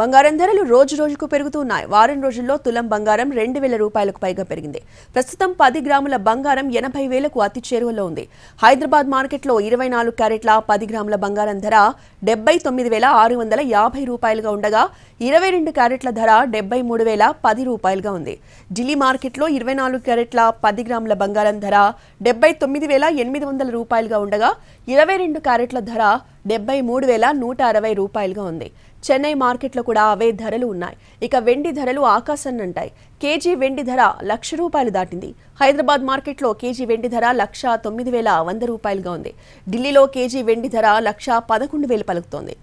బంగారం ధరలు రోజు రోజుకు పెరుగుతున్నాయి వారం రోజుల్లో తులం బంగారం రెండు వేల రూపాయలకు పైగా పెరిగింది ప్రస్తుతం పది గ్రాముల బంగారం ఎనభై వేలకు అతి చేరువలో ఉంది హైదరాబాద్ మార్కెట్లో ఇరవై నాలుగు క్యారెట్ల పది గ్రాముల బంగారం ధర డెబ్బై తొమ్మిది వేల ఆరు వందల యాభై రూపాయలుగా ఉండగా ఇరవై రెండు క్యారెట్ల ధర డెబ్బై మూడు వేల పది రూపాయలుగా ఉంది ఢిల్లీ మార్కెట్లో ఇరవై నాలుగు క్యారెట్ల పది గ్రాముల బంగారం ధర డెబ్బై తొమ్మిది వేల ఎనిమిది వందల రూపాయలుగా ఉండగా ఇరవై రెండు క్యారెట్ల ధర డెబ్బై మూడు వేల నూట అరవై రూపాయలుగా ఉంది చెన్నై మార్కెట్లో కూడా అవే ధరలు ఉన్నాయి ఇక వెండి ధరలు ఆకాశాన్నంటాయి కేజీ వెండి ధర లక్ష రూపాయలు దాటింది హైదరాబాద్ మార్కెట్లో కేజీ వెండి ధర లక్ష తొమ్మిది వేల వంద రూపాయలుగా ఉంది ఢిల్లీలో కేజీ వెండి ధర లక్ష పదకొండు వేలు పలుకుతోంది